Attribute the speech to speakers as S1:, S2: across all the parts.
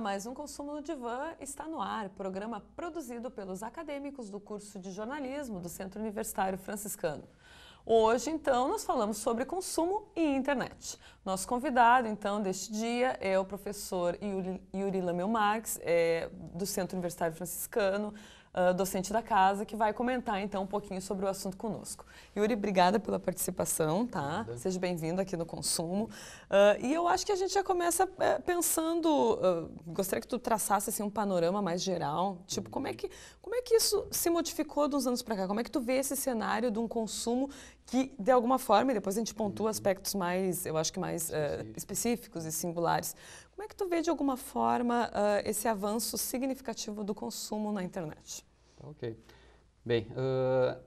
S1: mais um Consumo no Divã está no ar, programa produzido pelos acadêmicos do curso de jornalismo do Centro Universitário Franciscano. Hoje, então, nós falamos sobre consumo e internet. Nosso convidado, então, deste dia é o professor Yuri, Yuri Lameu Marx, é, do Centro Universitário Franciscano, ah, docente da casa, que vai comentar então um pouquinho sobre o assunto conosco. Yuri, obrigada pela participação, tá? Obrigada. Seja bem-vindo aqui no Consumo. Uh, e eu acho que a gente já começa eh, pensando, ah, gostaria que tu traçasse assim, um panorama mais geral, tipo, como é que, como é que isso se modificou dos anos para cá? Como é que tu vê esse cenário de um consumo que, de alguma forma, e depois a gente pontua uhum. aspectos mais, eu acho que mais eh, específicos e singulares, como é que tu vê de alguma forma uh, esse avanço significativo do consumo na internet?
S2: Ok. Bem, uh,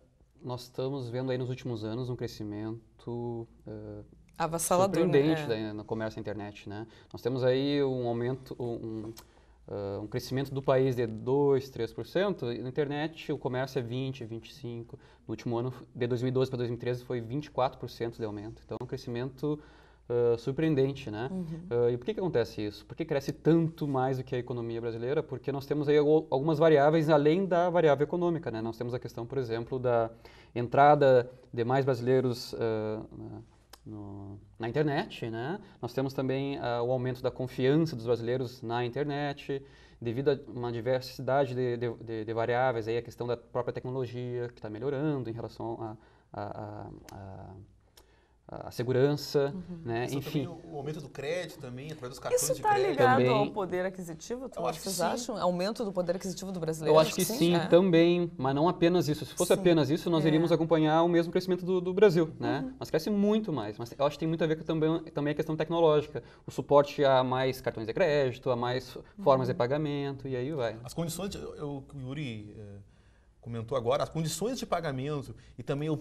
S2: nós estamos vendo aí nos últimos anos um crescimento uh, avassalador né? surpreendente né? no comércio na internet, né? Nós temos aí um aumento, um, uh, um crescimento do país de 2, 3%, e na internet o comércio é 20, 25. No último ano, de 2012 para 2013, foi 24% de aumento. Então, é um crescimento surpreendente, né? Uhum. Uh, e por que, que acontece isso? Por que cresce tanto mais do que a economia brasileira? Porque nós temos aí algumas variáveis além da variável econômica, né? Nós temos a questão, por exemplo, da entrada de mais brasileiros uh, no, na internet, né? Nós temos também o aumento da confiança dos brasileiros na internet, devido a uma diversidade de, de, de, de variáveis, aí a questão da própria tecnologia que está melhorando em relação a, a, a, a a segurança, uhum. né? Isso Enfim. O
S3: aumento do crédito também, através dos cartões tá de crédito. Isso
S1: está ligado também. ao poder aquisitivo? Tu, acho vocês que acham? Aumento do poder aquisitivo do brasileiro? Eu acho, que, que, sim, é. também,
S2: mas não apenas isso. Se fosse sim. apenas isso, nós é. iríamos acompanhar o mesmo crescimento do, do Brasil, né? Uhum. Mas cresce muito mais, mas eu acho que tem muito a ver com também, também a questão tecnológica. O suporte a mais cartões de crédito, a mais uhum. formas de pagamento e aí vai.
S3: As condições, eu, eu, o Yuri... É comentou agora, as condições de pagamento e também eu,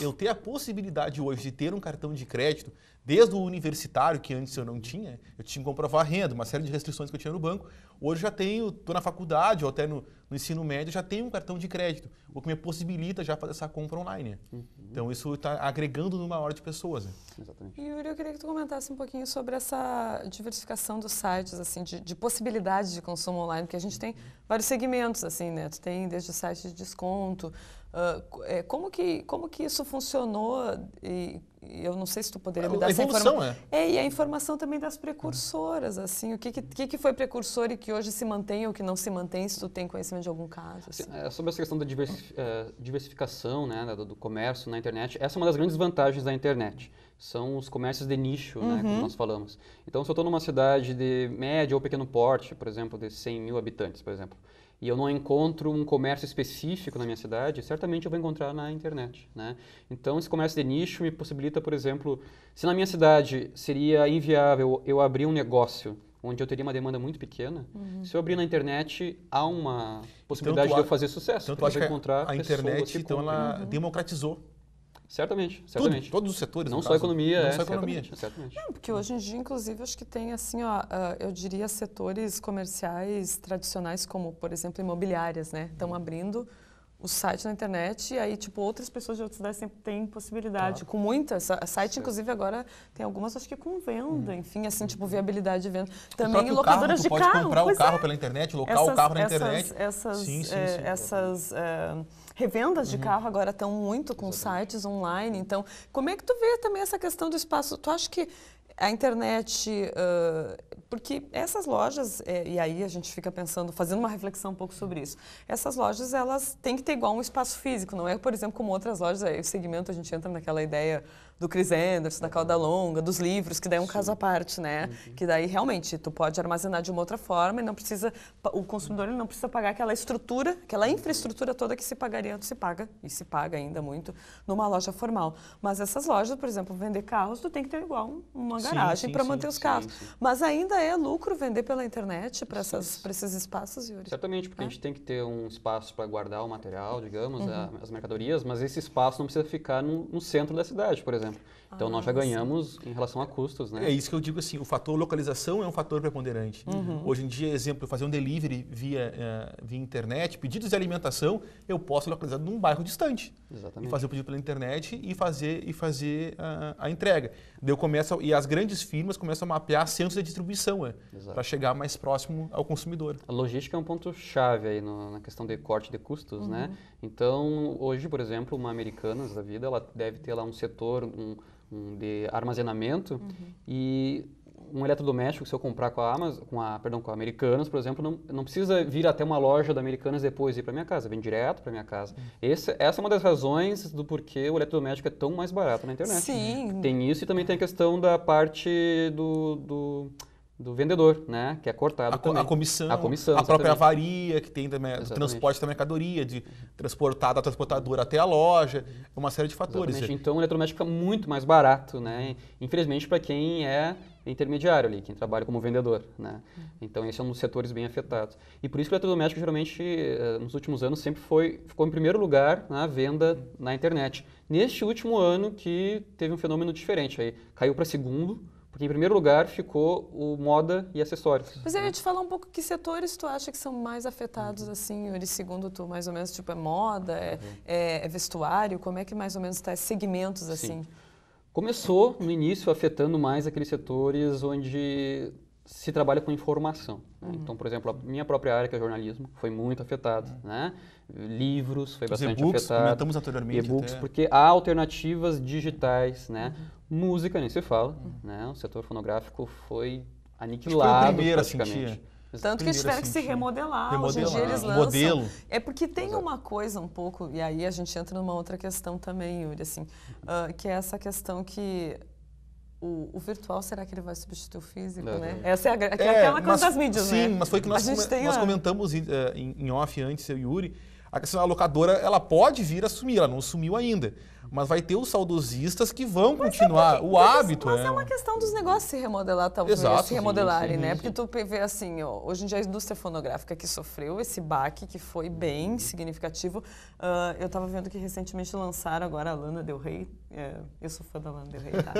S3: eu ter a possibilidade hoje de ter um cartão de crédito, desde o universitário, que antes eu não tinha, eu tinha que comprovar renda, uma série de restrições que eu tinha no banco, hoje já tenho, estou na faculdade ou até no, no ensino médio já tem um cartão de crédito, o que me possibilita já fazer essa compra online. Uhum. Então isso está agregando numa hora de pessoas. Né? Exatamente.
S1: Yuri, eu queria que tu comentasse um pouquinho sobre essa diversificação dos sites, assim, de, de possibilidades de consumo online, porque a gente tem vários segmentos, assim, né? Tu tem desde o site de desconto, Uh, como, que, como que isso funcionou? E, eu não sei se tu poderia me dar a essa informação. É. é, e a informação também das precursoras, assim, o que, que, que foi precursor e que hoje se mantém ou que não se mantém, se tu tem conhecimento de algum caso. Assim. É, sobre
S2: essa questão da é, diversificação né, do, do, comércio na internet, essa é uma das grandes vantagens da internet. São os comércios de nicho, né, uhum. como nós falamos. Então, se eu estou numa cidade de médio ou pequeno porte, por exemplo, de 100 mil habitantes, por exemplo, e eu não encontro um comércio específico na minha cidade, certamente eu vou encontrar na internet, né? Então esse comércio de nicho me possibilita, por exemplo, se na minha cidade seria inviável eu abrir um negócio onde eu teria uma demanda muito pequena, uhum. se eu abrir na internet, há uma possibilidade então, de eu fazer sucesso. Então, tu acha que a, a internet, então, ela uhum.
S3: democratizou Certamente, certamente. Tudo, todos os setores.
S1: Não só caso. economia, não é, só economia. Certamente, certamente. Não, porque hoje em dia, inclusive, acho que tem assim, ó, ah, eu diria setores comerciais tradicionais como, por exemplo, imobiliárias, né? Estão abrindo o site na internet e aí, tipo, outras pessoas de outras cidades sempre têm possibilidade, claro. Tá. com muitas. A site, Sim. inclusive, agora tem algumas, acho que com venda, uhum. enfim, assim, tipo, viabilidade de venda. Também locadoras carro, de pode carro. pode comprar o carro é. pela internet, local essas, o carro na essas, internet. Essas, sim, sim, é, essas é, revendas de uhum. carro agora estão muito com Exatamente. sites online. Então, como é que tu vê também essa questão do espaço? Tu acha que a internet, uh, porque essas lojas, é, e aí a gente fica pensando, fazendo uma reflexão um pouco sobre isso, essas lojas elas têm que ter igual um espaço físico, não é, por exemplo, como outras lojas, aí o segmento a gente entra naquela ideia do Chris Anderson, da Cauda Longa, dos livros, que daí é um Sim. caso à parte, né? Uhum. Que daí realmente tu pode armazenar de uma outra forma e não precisa, o consumidor ele não precisa pagar aquela estrutura, aquela infraestrutura toda que se pagaria, se paga, e se paga ainda muito, numa loja formal. Mas essas lojas, por exemplo, vender carros, tu tem que ter igual uma garagem para manter sim, os carros. Sim, sim. Mas ainda é lucro vender pela internet para esses espaços, Yuri?
S2: Certamente, porque a né? gente tem que ter um espaço para guardar o material, digamos, uhum. a, as mercadorias, mas esse espaço não precisa ficar no, no centro da cidade, por exemplo exemplo. Né? Então ah, nós já ganhamos sim. em relação a custos, né? É isso
S3: que eu digo assim, o fator localização é um fator preponderante. Uhum. Hoje em dia, exemplo, fazer um delivery via, uh, via internet, pedidos de alimentação, eu posso localizar num bairro distante. Exatamente. E fazer o pedido pela internet e fazer, e fazer uh, a entrega. eu começo, e as grandes firmas começam a mapear centros de distribuição, né? para chegar
S2: mais próximo ao consumidor. A logística é um ponto chave aí no, na questão de corte de custos, né? uhum. né? Então, hoje, por exemplo, uma Americanas da vida, ela deve ter lá um setor um, um de armazenamento uhum. e um eletrodoméstico, se eu comprar com a Amazon, com a, perdão, com a Americanas, por exemplo, não, não precisa vir até uma loja da Americanas depois ir para minha casa, vem direto para minha casa. Uhum. Esse, essa é uma das razões do porquê o eletrodoméstico é tão mais barato na internet. Sim. Tem isso e também tem a questão da parte do, do do vendedor, né? Que é cortado a, A comissão, a, comissão, a própria avaria
S3: que tem também, do transporte da
S2: mercadoria, é de transportar da transportadora até a loja, é uma série de fatores. Exatamente. Então o eletrodoméstico muito mais barato, né? Infelizmente para quem é intermediário ali, quem trabalha como vendedor, né? Então é um dos setores bem afetados. E por isso que o eletrodoméstico geralmente eh, nos últimos anos sempre foi ficou em primeiro lugar na venda na internet. Neste último ano que teve um fenômeno diferente aí, caiu para segundo porque em primeiro lugar ficou o moda e acessórios.
S1: Mas eu ia né? te falar um pouco que setores tu acha que são mais afetados uhum. assim, Yuri, segundo tu, mais ou menos, tipo, é moda, é, uhum. é, é vestuário, como é que mais ou menos está segmentos assim? Sim.
S2: Começou no início afetando mais aqueles setores onde se trabalha com informação. Né? Uhum. Então, por exemplo, a minha própria área, que é jornalismo, foi muito afetada. Uhum. Né? Livros foi bastante afetado. comentamos anteriormente. E-books, porque há alternativas digitais. Né? Uhum. Música, nem se fala. Uhum. Né? O setor fonográfico foi aniquilado, foi primeira, praticamente. Tanto que eles tiveram que se remodelar. remodelar. Hoje em dia eles né? lançam. Modelo.
S1: É porque tem uma coisa um pouco, e aí a gente entra numa outra questão também, Yuri, assim, uh, que é essa questão que o, o, virtual, será que ele vai substituir o físico, né? Essa é, a, é, é aquela coisa mas, das mídias, sim, né? Sim, mas foi que nós, come, tem, nós
S3: comentamos eh, em, em, off antes, eu e Yuri, a questão da locadora, ela pode vir a assumir, ela não sumiu ainda mas vai ter os saudosistas que vão mas é continuar. É porque, o hábito. Mas é, é uma
S1: questão dos negócios se remodelar, talvez, Exato, se remodelarem, sim, né? sim, né? Porque tu vê assim, ó, hoje em dia a indústria fonográfica que sofreu esse baque, que foi bem uhum. significativo. Uh, eu estava vendo que recentemente lançaram agora a Lana Del Rey. É, eu sou fã da Lana Del Rey, tá?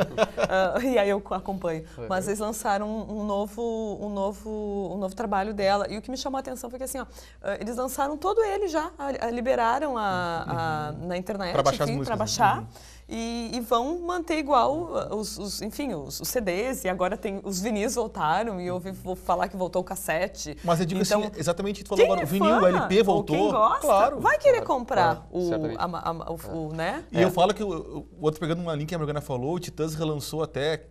S1: uh, e aí eu acompanho. Mas eles lançaram um, novo, um, novo, um novo trabalho dela. E o que me chamou a atenção foi que assim, ó, ah, eles lançaram todo ele já, a, a liberaram a, a, uhum. na internet. Para baixar as músicas. Né? baixar. Uhum. E, e, vão manter igual uh, os, os enfim, os, os, CDs, e agora tem os vinis voltaram, e eu ouvi vou falar que voltou o cassete. Mas eu digo é então,
S3: assim, exatamente, tu falou agora, é o vinil, o LP voltou. Quem gosta, claro. Vai
S1: querer claro, comprar claro, o, a, a, a, o, é. o, né? E é. eu
S3: falo que o, o outro pegando uma linha que a Morgana falou, o Titãs relançou até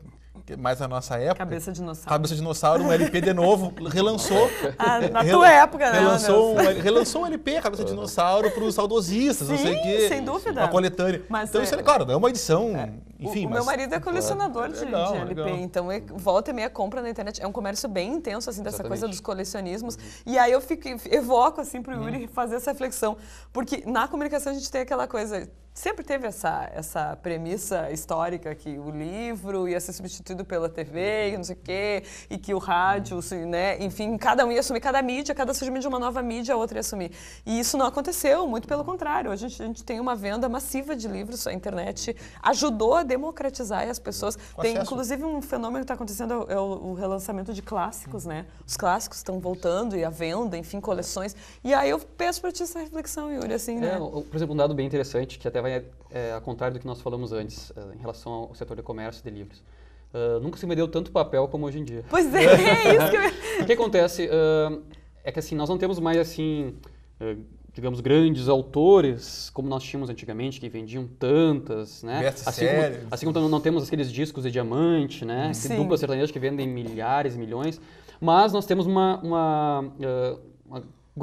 S3: é mais na nossa época. Cabeça de dinossauro. Cabeça de dinossauro, um LP de novo, relançou. Ah, na rel tua época, né? Relançou, um, relançou um LP, Cabeça de dinossauro, para os saudosistas, Sim, não sei o quê. sem dúvida. Uma coletânea. Mas, então, é, isso é claro, é uma edição, é, enfim. O, mas, meu marido é colecionador é, de, legal, de, é LP, legal.
S1: então é, volta e meia compra na internet. É um comércio bem intenso, assim, dessa Exatamente. coisa dos colecionismos. Uhum. E aí eu fico, evoco, assim, para o Yuri uhum. fazer essa reflexão. Porque na comunicação a gente tem aquela coisa sempre teve essa, essa premissa histórica que o livro ia ser substituído pela TV e não sei o quê, e que o rádio, né, enfim, cada um ia assumir cada mídia, cada surgimento de uma nova mídia, a outra ia assumir. E isso não aconteceu, muito pelo contrário. Hoje a gente, a gente tem uma venda massiva de livros, a internet ajudou a democratizar e as pessoas. Com tem acesso. inclusive um fenômeno que está acontecendo, é, é o, o, relançamento de clássicos, né? Os clássicos estão voltando e a venda, enfim, coleções. E aí eu peço para ti essa reflexão, Yuri, assim, né? É,
S2: por exemplo, um dado bem interessante que até vai é, ao contrário do que nós falamos antes, é, em relação ao setor de comércio de livros. Uh, nunca se me deu tanto papel como hoje em dia. Pois é, é isso que eu... O que acontece uh, é que assim, nós não temos mais assim, uh, digamos, grandes autores como nós tínhamos antigamente, que vendiam tantas, né? Assim como, assim como, não temos aqueles discos de diamante, né? Sim. Dupla sertaneja que vendem milhares, milhões. Mas nós temos uma, uma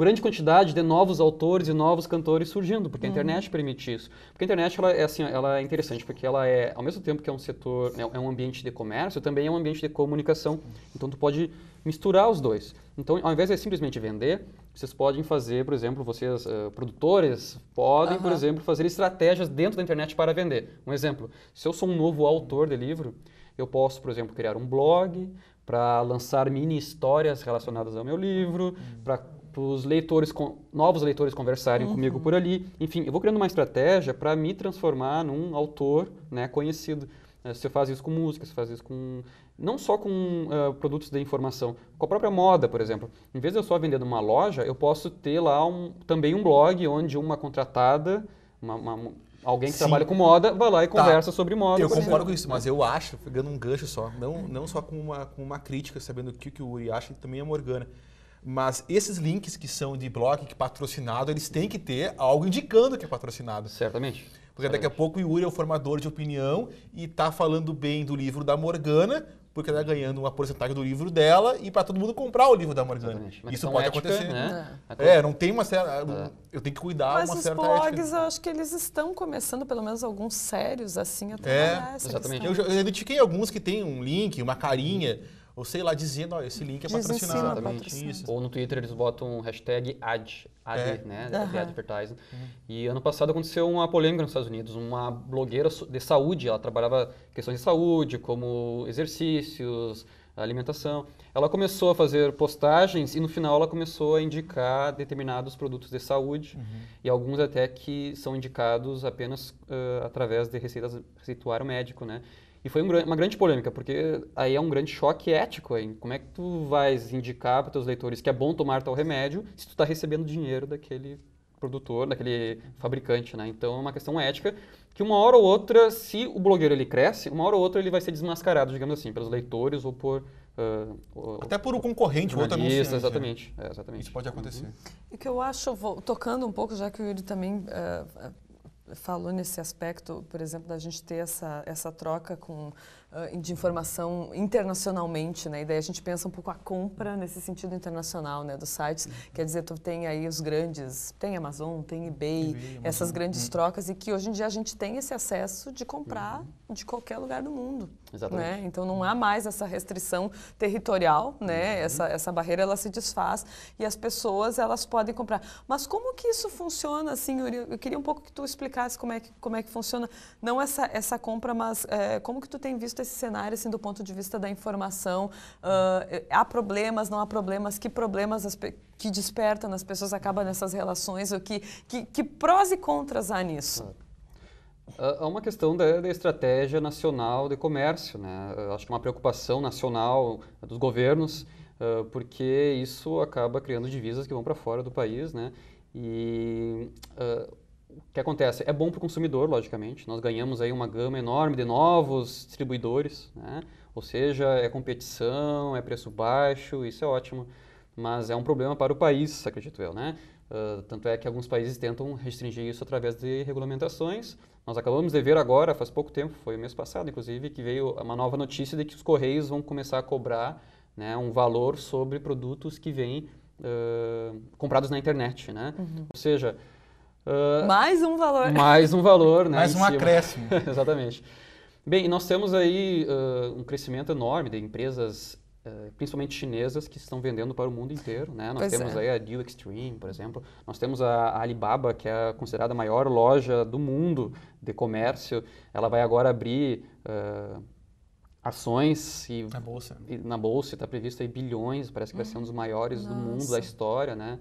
S2: grande quantidade de novos autores e novos cantores surgindo, porque a uhum. internet permite isso. Porque a internet ela é assim, ela é interessante porque ela é, ao mesmo tempo que é um setor, né, é um ambiente de comércio, também é um ambiente de comunicação. Então tu pode misturar os dois. Então, ao invés de simplesmente vender, vocês podem fazer, por exemplo, vocês uh, produtores podem, uhum. por exemplo, fazer estratégias dentro da internet para vender. Um exemplo, se eu sou um novo autor de livro, eu posso, por exemplo, criar um blog para lançar mini histórias relacionadas ao meu livro, uhum. para os leitores, com, novos leitores conversarem uhum. comigo por ali. Enfim, eu vou criando uma estratégia para me transformar num autor né, conhecido. É, se eu faço isso com música, se faz isso com. Não só com uh, produtos de informação, com a própria moda, por exemplo. Em vez de eu só vender numa loja, eu posso ter lá um, também um blog onde uma contratada, uma, uma, alguém que Sim. trabalha com moda, vai lá e tá. conversa sobre moda. Eu concordo com isso, mas
S3: eu acho, pegando um gancho só, não, não só com uma, com uma crítica, sabendo o que, que o Uri acha e também é a Morgana. Mas esses links que são de blog, que patrocinado, eles têm que ter algo indicando que é patrocinado. Certamente. Porque daqui a pouco o Yuri é o formador de opinião e está falando bem do livro da Morgana, porque ela está ganhando uma porcentagem do livro dela e para todo mundo comprar o livro da Morgana. Isso pode ética, acontecer. Né? É. é não tem uma certa. É. Eu tenho que cuidar Mas uma certa. Mas os blogs, ética.
S1: eu acho que eles estão começando, pelo menos alguns sérios, assim, até é, parece. Exatamente. Eu, eu
S3: identifiquei alguns que têm um link, uma carinha. Hum ou sei lá, dizendo, ó, esse link é patrocinado. Patrocínio.
S2: Ou no Twitter eles botam hashtag ad, ad é. né? Uhum. Advertising. Uhum. E ano passado aconteceu uma polêmica nos Estados Unidos. Uma blogueira de saúde, ela trabalhava questões de saúde, como exercícios, alimentação. Ela começou a fazer postagens e no final ela começou a indicar determinados produtos de saúde uhum. e alguns até que são indicados apenas uh, através de receitas, receituário médico, né? E foi um, uma grande polêmica, porque aí é um grande choque ético. Aí. Como é que tu vais indicar para teus leitores que é bom tomar tal remédio se tu está recebendo dinheiro daquele produtor, daquele fabricante, né? Então é uma questão ética que uma hora ou outra, se o blogueiro ele cresce, uma hora ou outra ele vai ser desmascarado, digamos assim, pelos leitores ou por Uh, Até por um concorrente, outro anunciante. Né? Exatamente, é, exatamente. Isso pode acontecer. Uhum.
S1: E que eu acho, vou, tocando um pouco, já que o Yuri também uh, falou nesse aspecto, por exemplo, da gente ter essa, essa troca com de informação internacionalmente, né? E daí a gente pensa um pouco a compra nesse sentido internacional, né, dos sites. Uhum. Quer dizer, tu tem aí os grandes, tem Amazon, tem eBay, eBay Amazon, essas grandes uhum. trocas e que hoje em dia a gente tem esse acesso de comprar uhum. de qualquer lugar do mundo. Exatamente. Né? Então não há mais essa restrição territorial, né? Uhum. Essa, essa barreira ela se desfaz e as pessoas elas podem comprar. Mas como que isso funciona, assim, Yuri? Eu queria um pouco que tu explicasse como é que como é que funciona não essa essa compra, mas é, como que tu tem visto esse cenário assim, do ponto de vista da informação? Uh, há problemas, não há problemas? Que problemas as, que desperta nas pessoas acaba nessas relações? Ou que, que, que prós e contras há nisso?
S2: Há uma questão da, da, estratégia nacional de comércio, né? Acho que é uma preocupação nacional dos governos, uh, porque isso acaba criando divisas que vão para fora do país, né? E uh, que acontece? É bom para o consumidor, logicamente. Nós ganhamos aí uma gama enorme de novos distribuidores, né? ou seja, é competição, é preço baixo, isso é ótimo. Mas é um problema para o país, acredito eu. Né? Uh, tanto é que alguns países tentam restringir isso através de regulamentações. Nós acabamos de ver agora, faz pouco tempo, foi mês passado, inclusive, que veio uma nova notícia de que os Correios vão começar a cobrar né, um valor sobre produtos que vêm uh, comprados na internet. Né? Uhum. Ou seja, Uh, mais um valor. Mais um valor, né? mais um acréscimo. Exatamente. Bem, nós temos aí uh, um crescimento enorme de empresas, uh, principalmente chinesas, que estão vendendo para o mundo inteiro, né? Nós pois temos é. aí a Deal Extreme, por exemplo. Nós temos a, Alibaba, que é considerada a maior loja do mundo de comércio. Ela vai agora abrir ações e na bolsa. E na bolsa está previsto aí bilhões, parece que vai ser um dos maiores Nossa. do mundo da história, né?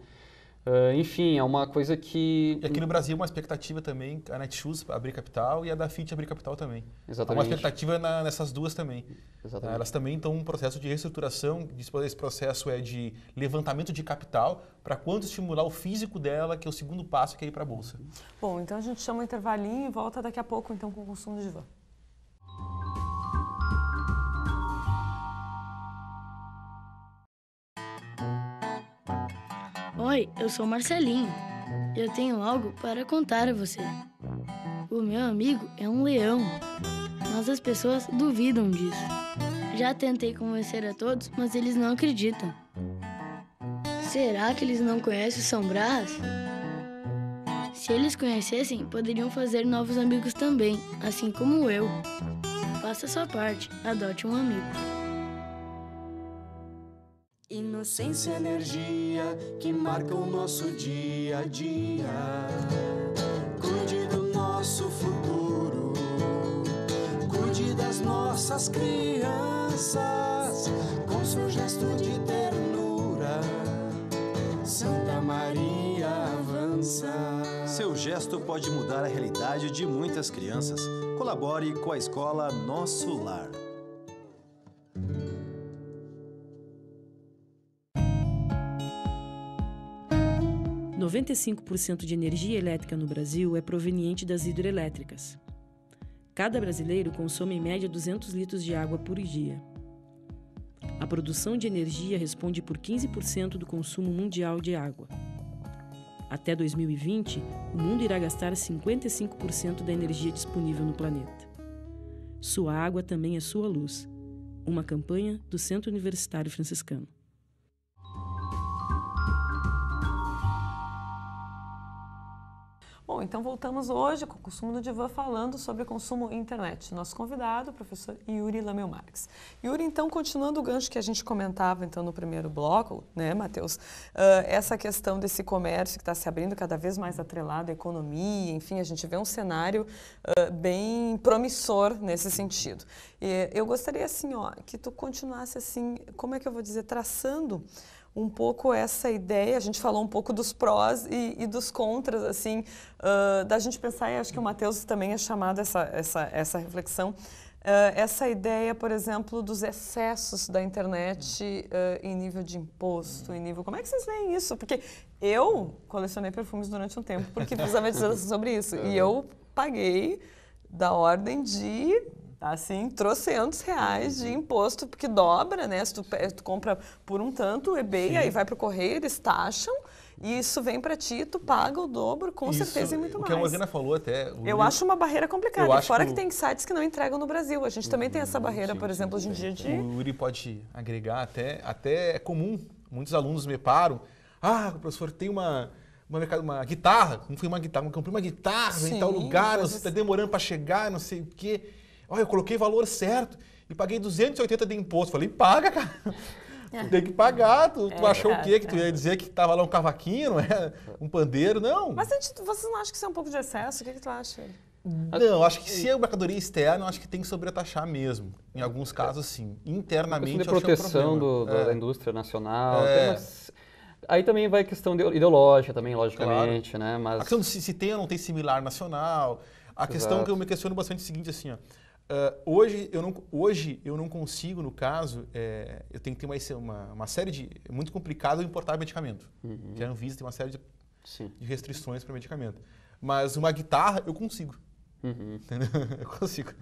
S2: Uh, enfim, é uma coisa que. E aqui no Brasil, é uma expectativa também, a Netshoes abrir capital e a da Fit abrir capital também. Exatamente. Há uma expectativa
S3: na, nessas duas também. Exatamente. Uh, elas também estão em um processo de reestruturação, esse processo é de levantamento de capital para quanto estimular o físico dela, que é o segundo passo que é ir para a bolsa.
S1: Bom, então a gente chama o intervalinho e volta daqui a pouco então com o consumo de van. Oi, eu sou Marcelinho. Eu tenho algo para contar a você. O meu amigo é um leão, mas as pessoas duvidam disso. Já tentei convencer a todos, mas eles não acreditam. Será que eles não conhecem o São Brás? Se eles conhecessem, poderiam fazer novos amigos também, assim como eu. Faça sua parte, adote um amigo essência energia que marca o nosso dia a dia. Cuide do nosso futuro, cuide das nossas crianças, com seu gesto de ternura.
S2: Santa Maria avança. Seu gesto pode mudar a realidade de muitas crianças. Colabore com a escola Nosso
S1: Lar. 95% de energia elétrica no Brasil é proveniente das hidrelétricas. Cada brasileiro consome em média 200 litros de água por dia. A produção de energia responde por 15% do consumo mundial de água. Até 2020, o mundo irá gastar 55% da energia disponível no planeta. Sua água também é sua luz. Uma campanha do Centro Universitário Franciscano. Então voltamos hoje com o Consumo no Divã falando sobre consumo internet. Nosso convidado, o professor Yuri Lameu Marques. Yuri, então, continuando o gancho que a gente comentava então no primeiro bloco, né, Matheus? Uh, essa questão desse comércio que está se abrindo cada vez mais atrelado à economia, enfim, a gente vê um cenário uh, bem promissor nesse sentido. E eu gostaria, assim, ó, que tu continuasse, assim, como é que eu vou dizer, traçando um pouco essa ideia. A gente falou um pouco dos prós e, e dos contras, assim, uh, da gente pensar, e acho que o Matheus também é chamado essa, essa, essa reflexão, uh, essa ideia, por exemplo, dos excessos da internet uh, em nível de imposto, em nível. Como é que vocês veem isso? Porque eu colecionei perfumes durante um tempo porque precisava dizer sobre isso. E eu paguei da ordem de assim, trocentos reais de uhum. imposto, porque dobra, né? Se tu, tu compra por um tanto o eBay, Sim. aí vai para o correio, eles taxam, e isso vem para ti, tu paga o dobro, com isso, certeza, e muito mais. O que a Morena
S3: falou até... Eu livro... acho
S1: uma barreira complicada, fora que... que... tem sites que não entregam no Brasil. A gente também tem essa uhum, barreira, Sim, por exemplo, hoje em dia de... O
S3: Yuri pode agregar até... Até é comum, muitos alunos me param, ah, professor, tem uma uma, uma guitarra, não foi uma guitarra, mas comprei uma guitarra Sim, em tal lugar, você está demorando para chegar, não sei o quê. Olha, eu coloquei o valor certo e paguei 280 de imposto. Falei, paga, cara. Tu é. tem que pagar, tu, tu é, achou é, o quê? Que tu é. ia dizer que tava lá um cavaquinho, não é? Um pandeiro, não.
S1: Mas gente, vocês não acham que isso é um pouco de excesso? O que, é que tu acha?
S3: Não, acho que se é mercadoria externa, acho que tem que sobretaxar mesmo. Em alguns casos, sim. Internamente, de proteção um do, do, é. da indústria
S2: nacional. É. Aí também vai a questão ideológica também, logicamente, claro. né? Mas... A questão de se, se tem ou
S3: não tem similar nacional. A Exato. questão que eu me questiono bastante é o seguinte, assim, ó. Uh, hoje, eu não, hoje eu não consigo, no caso, é, eu tenho que ter uma, uma, uma, série de. É muito complicado importar medicamento. Uhum. Que a Anvisa tem uma série de, de restrições para medicamento. Mas uma guitarra eu consigo. Uhum. Eu consigo.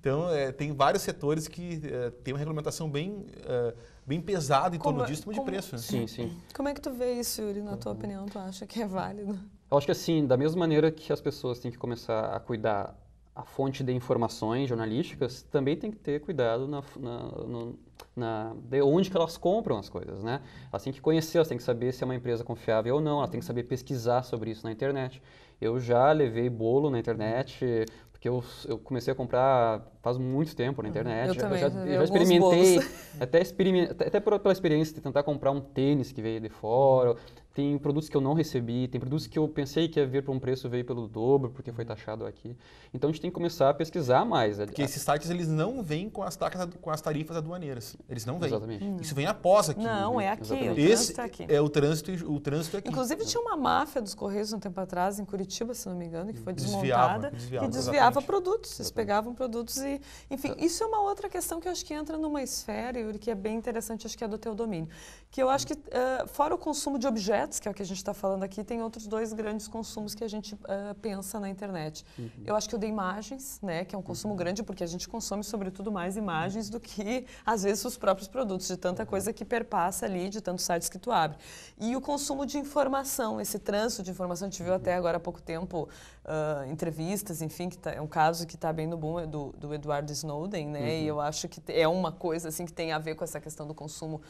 S3: Então, é, tem vários setores que é, tem uma regulamentação bem, é, bem pesada em como, torno é, disso, como, de é? preço. Né?
S1: Sim, sim. Como é que tu vê isso, Yuri, na tua uhum. opinião? Tu acha que é válido?
S2: Eu acho que assim, da mesma maneira que as pessoas têm que começar a cuidar a fonte de informações jornalísticas também tem que ter cuidado na, na, no, na, de onde que elas compram as coisas, né? Elas têm que conhecer, elas têm que saber se é uma empresa confiável ou não, elas têm que saber pesquisar sobre isso na internet. Eu já levei bolo na internet, porque eu, eu comecei a comprar faz muito tempo na uhum. internet. Eu, já, também, eu já, eu já experimentei, até, experiment, até, até pela experiência de tentar comprar um tênis que veio de fora, tem produtos que eu não recebi, tem produtos que eu pensei que ia vir por um preço, veio pelo dobro, porque foi taxado aqui. Então a gente tem que começar a pesquisar mais. Porque esses sites eles não vêm com as, taxas, com as tarifas aduaneiras. Eles não vêm. Exatamente. Hum. Isso vem após aqui. Não, é aqui. Exatamente. O
S1: Esse tá aqui. é
S3: o trânsito, o trânsito é aqui. Inclusive
S1: tinha uma máfia dos Correios um tempo atrás, em Curitiba, se não me engano, que foi desmontada. Desviava, desviava, que desviava exatamente. produtos. Eles pegavam produtos e... Enfim, então isso é uma outra questão que eu acho que entra numa esfera, Yuri, que é bem interessante, acho que é do teu domínio. Que eu acho que, uh, fora o consumo de objetos, que é o que a gente está falando aqui, tem outros dois grandes consumos que a gente uh, pensa na internet. Uhum. Eu acho que o de imagens, né, que é um consumo uhum. grande, porque a gente consome, sobretudo, mais imagens do que, às vezes, os próprios produtos, de tanta uhum. coisa que perpassa ali, de tantos sites que tu abre. E o consumo de informação, esse trânsito de informação, a gente viu uhum. até agora há pouco tempo uh, entrevistas, enfim, que tá, é um caso que está bem no boom é do, do Edward Snowden, né, uhum. e eu acho que é uma coisa, assim, que tem a ver com essa questão do consumo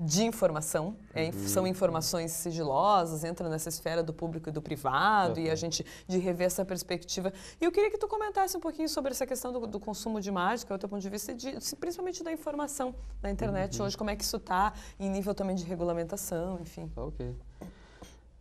S1: de informação, é, uhum. são informações sigilosas, entram nessa esfera do público e do privado, uhum. e a gente de rever essa perspectiva. E eu queria que tu comentasse um pouquinho sobre essa questão do, do consumo de imagem, que é outro ponto de vista, de, principalmente da informação na internet uhum. hoje, como é que isso está em nível também de regulamentação, enfim. Tá ok.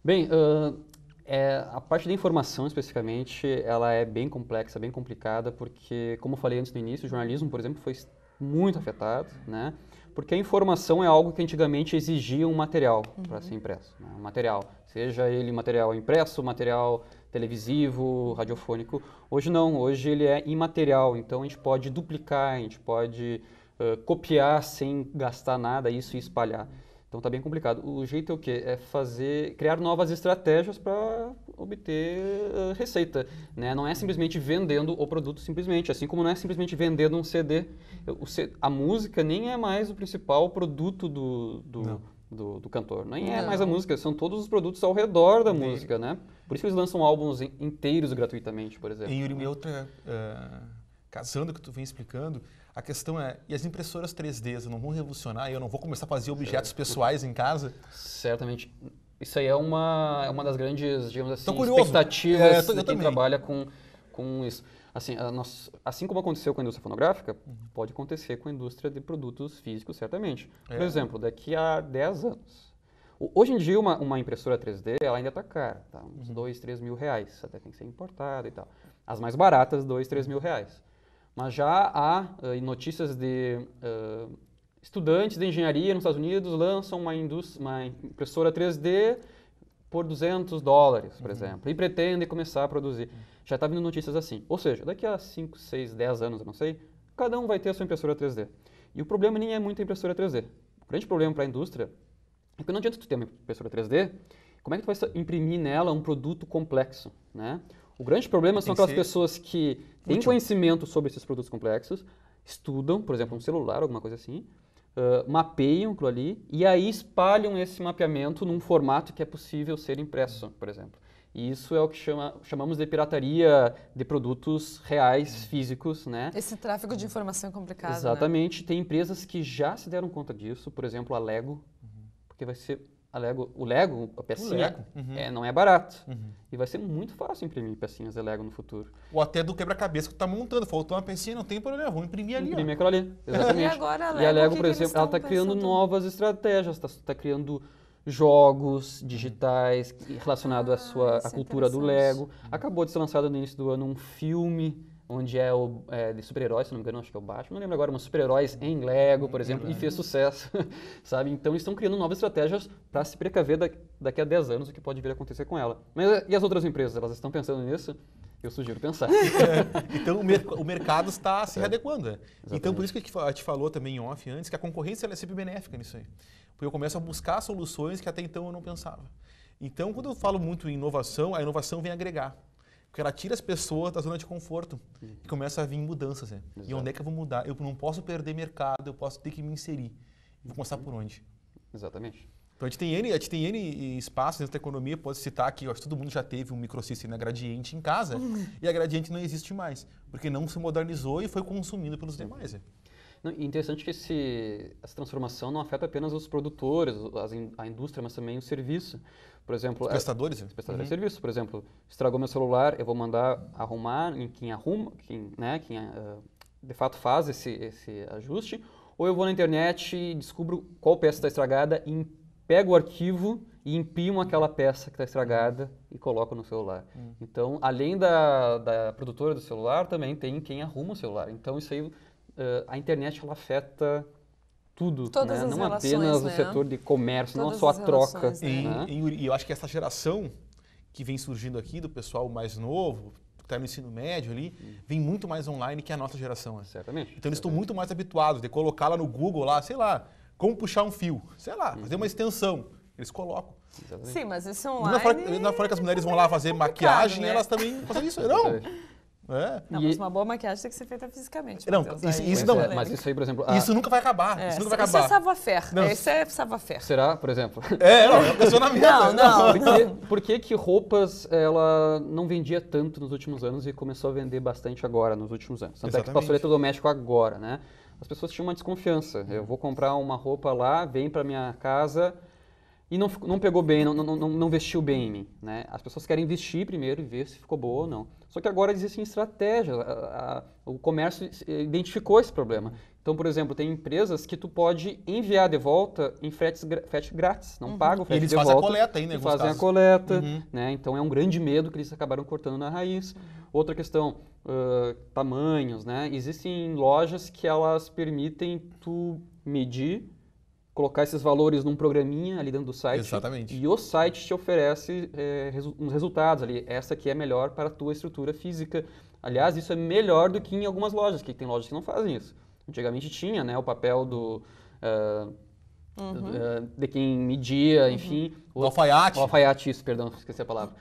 S2: Bem, uh, é, a parte da informação especificamente, ela é bem complexa, bem complicada, porque, como eu falei antes no início, o jornalismo, por exemplo, foi muito afetado, né? Porque a informação é algo que antigamente exigia um material uhum. para ser impresso. Né? Um material, seja ele material impresso, material televisivo, radiofônico. Hoje não, hoje ele é imaterial, então a gente pode duplicar, a gente pode uh, copiar sem gastar nada isso e espalhar. Então tá bem complicado. O jeito é o quê? É fazer, criar novas estratégias para obter eh, receita, né? Não é simplesmente vendendo o produto simplesmente, assim como não é simplesmente vendendo um CD. O, a música nem é mais o principal produto do, do, do, do cantor, nem é mais a música, são todos os produtos ao redor da música, né? Por isso que eles lançam álbuns inteiros gratuitamente, por exemplo. Né? E Yuri, outra uh, casando que tu vem explicando,
S3: a questão é, e as impressoras 3D não vão revolucionar? Eu não vou começar a fazer objetos pessoais em casa?
S2: Certamente. Isso aí é uma, é uma das grandes, digamos assim, expectativas é, de quem também. trabalha com, com isso. Assim, nossa, assim como aconteceu com a indústria fonográfica, uhum. pode acontecer com a indústria de produtos físicos, certamente. É. Por exemplo, daqui a 10 anos. Hoje em dia, uma, uma impressora 3D ela ainda está cara, tá? uns uhum. 2, 3 mil reais. Até tem que ser importada e tal. As mais baratas, 2, 3 uhum. mil reais. Mas já há uh, notícias de uh, estudantes de engenharia nos Estados Unidos lançam uma, uma impressora 3D por 200 dólares, por uhum. exemplo, e pretendem começar a produzir. Uhum. Já está vindo notícias assim. Ou seja, daqui a 5, 6, 10 anos, eu não sei, cada um vai ter a sua impressora 3D. E o problema nem é muito a impressora 3D. O grande problema para a indústria é que não adianta tu ter uma impressora 3D, como é que tu vai imprimir nela um produto complexo, né? O grande problema Tem são aquelas ser... pessoas que têm conhecimento sobre esses produtos complexos, estudam, por exemplo, um celular, alguma coisa assim, uh, mapeiam aquilo ali e aí espalham esse mapeamento num formato que é possível ser impresso, por exemplo. E isso é o que chama, chamamos de pirataria de produtos reais, físicos, né?
S1: Esse tráfego de informação é complicado, né? Exatamente.
S2: Né? Tem empresas que já se deram conta disso, por exemplo, a Lego, uhum. porque vai ser Lego, o Lego, a pecinha, Lego. Uhum. É, não é barato. Uhum. E vai ser muito fácil imprimir pecinhas de Lego no futuro. Ou até do quebra-cabeça que está montando. Faltou uma pecinha, não tem problema, vamos é imprimir ali. Imprimir aquela ali, exatamente. e, agora a Lego, e a Lego por exemplo, ela está criando novas estratégias, está tá criando jogos uhum. digitais relacionados ah, à sua à é cultura do Lego. Uhum. Acabou de ser lançado no início do ano um filme onde é o é, de super-heróis, se não me engano, acho que é o Batman, não lembro agora, mas super-heróis em Lego, por uhum. exemplo, e é. fez sucesso, sabe? Então eles estão criando novas estratégias para se precaver da, daqui a 10 anos o que pode vir a acontecer com ela. Mas e as outras empresas, elas estão pensando nisso? Eu sugiro pensar. então o, mer o mercado está se é. readequando. Então
S3: por isso que a gente falou também em off antes que a concorrência é sempre benéfica nisso aí. Porque eu começo a buscar soluções que até então eu não pensava. Então quando eu falo muito em inovação, a inovação vem agregar. Porque ela tira as pessoas da zona de conforto uhum. e começa a vir mudanças. Né? E onde é que eu vou mudar? Eu não posso perder mercado, eu posso ter que me inserir. Vou começar por onde?
S2: Exatamente. Então a
S3: gente tem N, a gente tem N espaços dentro da economia, pode citar que acho que todo mundo já teve um microsistema gradiente em
S2: casa, uhum. e a gradiente não existe mais, porque não se modernizou e foi consumido pelos demais. Né? interessante que esse, essa transformação não afeta apenas os produtores, as, a indústria, mas também o serviço. Por exemplo, os é, prestadores? É, os prestadores uhum. de serviço, por exemplo, estragou meu celular, eu vou mandar arrumar em quem arruma, quem, né, quem uh, de fato faz esse, esse ajuste, ou eu vou na internet e descubro qual peça está estragada e pego o arquivo e empio aquela peça que está estragada e coloco no celular. Hum. Então, além da, da produtora do celular, também tem quem arruma o celular. Então, isso aí uh, a internet ela afeta tudo, né? Todas né? as não relações, apenas né? o setor de comércio, Todas não só a troca. Né? em, né?
S3: em, e eu acho que essa geração que vem surgindo aqui do pessoal mais novo, que está no ensino médio ali, vem muito mais online que a nossa geração. Né? Certamente. Então eles estão muito mais habituados de colocar lá no Google, lá, sei lá, como puxar um fio, sei lá, uhum. fazer uma extensão. Eles colocam. Exatamente. Sim, mas isso é online... Na é fora, Na fora que as é mulheres vão lá fazer é maquiagem, né? elas também
S1: fazem isso. Não!
S2: É. Não, mas é- uma
S1: boa maquiagem tem que ser feita fisicamente. Não, isso, isso é não. É, mas isso aí,
S2: por exemplo. A... Isso nunca vai acabar. É, isso nunca vai acabar. Isso é
S1: savoir-faire. Não. Isso é savoir-faire.
S2: Será, por exemplo? É, não, é um questionamento. não, não. Por, que, por que, que roupas ela não vendia tanto nos últimos anos e começou a vender bastante agora, nos últimos anos? Tanto Exatamente. é que passou eletrodoméstico agora, né? As pessoas tinham uma desconfiança. Eu vou comprar uma roupa lá, vem para minha casa e não, não pegou bem, não, não, não vestiu bem em mim. Né? As pessoas querem vestir primeiro e ver se ficou boa ou não. Só que agora existem estratégias, o comércio eh, identificou esse problema. Então, por exemplo, tem empresas que tu pode enviar de volta em fretes, frete grátis, não uhum. paga o frete eles de volta. Eles fazem a coleta ainda, Fazem casos. a coleta, uhum. né? então é um grande medo que eles acabaram cortando na raiz. Outra questão, uh, tamanhos, né? Existem lojas que elas permitem tu medir colocar esses valores num programinha ali dentro do site. Exatamente. E o site te oferece é, resu uns resultados ali. Essa aqui é melhor para a tua estrutura física. Aliás, isso é melhor do que em algumas lojas, que tem lojas que não fazem isso. Antigamente tinha né, o papel do. Uh, uhum. É, de quem media, uhum. enfim. Uhum. O alfaiate. O alfaiate, isso, perdão, esqueci a palavra.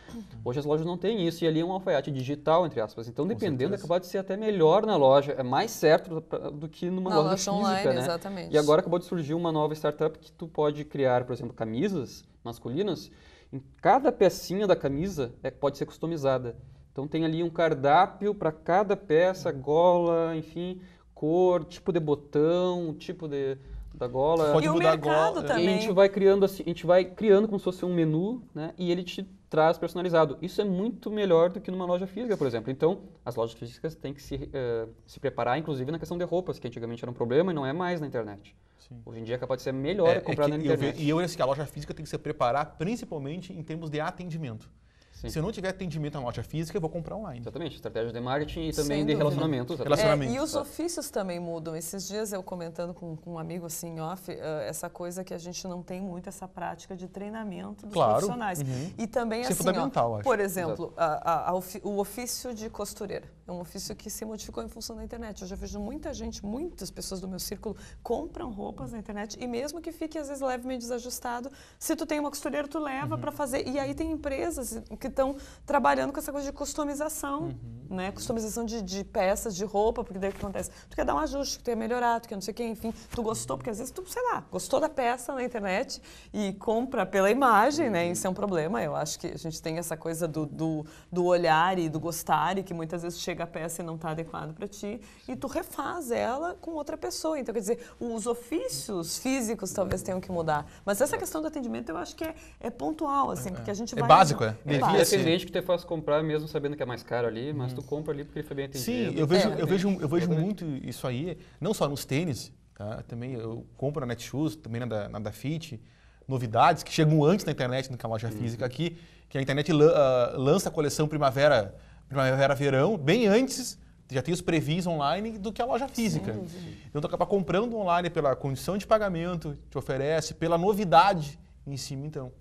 S2: Hoje as lojas não têm isso e ali é um alfaiate digital, entre aspas. Então, dependendo, acabou de ser até melhor na loja, é mais certo do que numa na loja, loja física, online, né? exatamente. E agora acabou de surgir uma nova startup que tu pode criar, por exemplo, camisas masculinas. Em cada pecinha da camisa é, pode ser customizada. Então tem ali um cardápio para cada peça, gola, enfim, cor, tipo de botão, tipo de da gola. e o da gola. Também. E a gente vai criando assim, a gente vai criando como se fosse um menu, né? E ele te traz personalizado. Isso é muito melhor do que numa loja física, por exemplo. Então, as lojas físicas têm que se, uh, se preparar, inclusive, na questão de roupas, que antigamente era um problema e não é mais na internet. Sim. Hoje em dia é capaz de ser melhor é, é comprar é na internet. Eu
S3: e eu acho assim, que a loja física tem que se preparar, principalmente em termos de atendimento. Sim. Se eu não tiver atendimento à loja física, eu vou
S2: comprar online. Exatamente, estratégia de marketing e também de relacionamentos. relacionamento É, e os
S1: ofícios também mudam. Esses dias eu comentando com, com um amigo assim, off, uh, essa coisa que a gente não tem muito essa prática de treinamento dos claro. profissionais. Uhum. E também Isso é assim, é fundamental, ó, por exemplo, a, a, a, o ofício de costureira. É um ofício que se modificou em função da internet. Eu já vejo muita gente, muitas pessoas do meu círculo compram roupas na internet e mesmo que fique às vezes levemente desajustado, se tu tem uma costureira tu leva uhum. para fazer. E aí tem empresas que estão trabalhando com essa coisa de customização, uhum. né? Customização de, de, peças, de roupa, porque daí o que acontece? Tu quer dar um ajuste, tu quer melhorar, tu quer não sei o quê, enfim, tu gostou, porque às vezes tu, sei lá, gostou da peça na internet e compra pela imagem, né? Uhum. Isso é um problema. Eu acho que a gente tem essa coisa do, do, do olhar e do gostar e que muitas vezes chega chega a peça e não está adequado para ti, e tu refaz ela com outra pessoa. Então, quer dizer, os ofícios físicos talvez tenham que mudar. Mas essa questão do atendimento eu acho que é, é pontual, assim, porque a gente é vai... É básico, é? É,
S2: básico. é atendente que te faz comprar mesmo sabendo que é mais caro ali, mas tu compra ali porque ele foi bem atendido. Sim, eu vejo, é, eu vejo,
S3: eu vejo muito isso aí, não só nos tênis, tá? também eu compro na Netshoes, também na da, na da Fit, novidades que chegam antes na internet, no loja uhum. Física aqui, que a internet lan, uh, lança a coleção Primavera primavera verão, bem antes, já tem os previs online do que a loja física. Sim, sim. Então tu acaba comprando online pela condição de pagamento, te oferece, pela novidade em cima, então.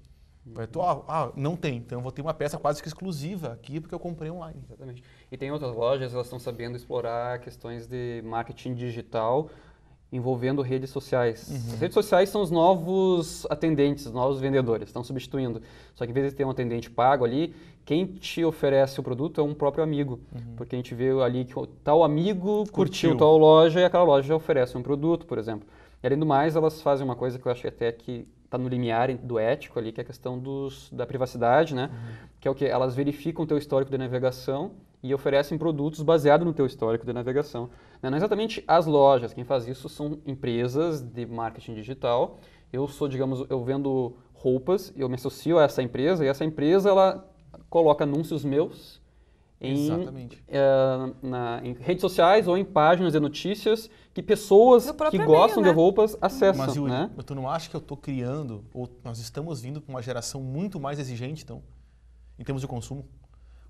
S3: Vai tu, ah, ah, não tem, então vou ter uma peça quase que exclusiva aqui porque eu comprei online.
S2: Exatamente. E tem outras lojas, elas estão sabendo explorar questões de marketing digital envolvendo redes sociais. Uhum. As redes sociais são os novos atendentes, os novos vendedores, estão substituindo. Só que em vez de ter um atendente pago ali, quem te oferece o produto é um próprio amigo. Uhum. Porque a gente vê ali que tal amigo curtiu. curtiu tal loja e aquela loja já oferece um produto, por exemplo. E além do mais, elas fazem uma coisa que eu acho até que está no limiar do ético ali, que é a questão dos, da privacidade, né? Uhum. Que é o que elas verificam o teu histórico de navegação e oferecem produtos baseados no teu histórico de navegação. Né? Não é exatamente as lojas, quem faz isso são empresas de marketing digital. Eu sou, digamos, eu vendo roupas, eu me associo a essa empresa e essa empresa ela coloca anúncios meus em, uh, na, em redes sociais ou em páginas de notícias que pessoas que gostam meio, né? de roupas acessam. Mas, Yuri, né?
S3: tu não acha que eu estou criando, ou nós estamos vindo com uma geração muito mais exigente, então, em termos de consumo?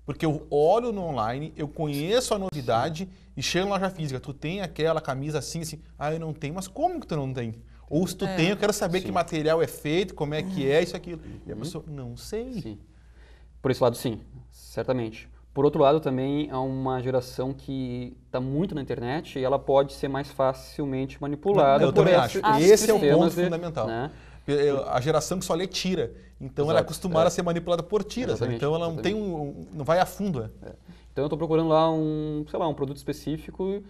S3: Porque eu olho no online, eu conheço a novidade e chego na loja física. Tu tem aquela camisa assim, assim, ah, eu não tenho, mas como que tu não tem? Ou se tu é. tem, eu quero saber sim. que material é feito, como é que é,
S2: isso, aquilo. E a uhum. pessoa, não sei. Sim. Por esse lado, sim, certamente. Por outro lado, também é uma geração que está muito na internet e ela pode ser mais facilmente manipulada. Eu também acho. Esse é o ponto de, fundamental. Né? Eh, a geração que só lê tira. Então Exato, ela é acostumada é. a ser manipulada
S3: por tiras. Então ela não, tem
S2: um, não vai a fundo. Né? É. Então eu estou procurando lá um, sei lá, um produto específico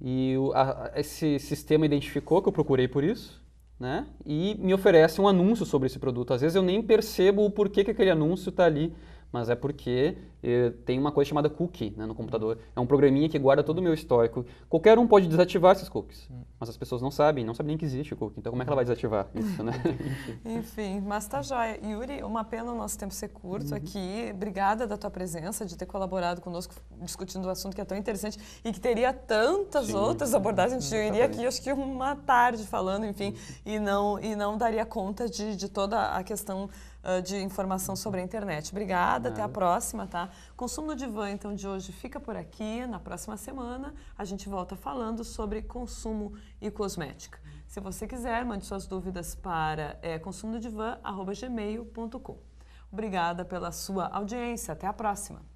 S2: e o, a, esse sistema identificou que eu procurei por isso. Né? E me oferece um anúncio sobre esse produto. Às vezes eu nem percebo o porquê que aquele anúncio está ali, mas é porque tem uma coisa chamada cookie né, no computador. É um programinha que guarda todo o meu histórico. Qualquer um pode desativar esses cookies, hum. mas as pessoas não sabem, não sabem nem que existe o cookie. Então, como é que ela vai desativar isso, né?
S1: Enfim, mas tá jóia. Yuri, uma pena o nosso tempo ser curto uhum. aqui. Obrigada da tua presença, de ter colaborado conosco, discutindo um assunto que é tão interessante e que teria tantas Sim. outras abordagens. eu uhum. iria aqui, acho que uma tarde falando, enfim, uhum. e não, e não daria conta de, de toda a questão ah, de informação sobre a internet. Obrigada, Nada. até a próxima, tá? Consumo no Divã, então, de hoje fica por aqui. Na próxima semana, a gente volta falando sobre consumo e cosmética. Se você quiser, mande suas dúvidas para é, eh, consumodivã.gmail.com. Obrigada pela sua audiência. Até a próxima.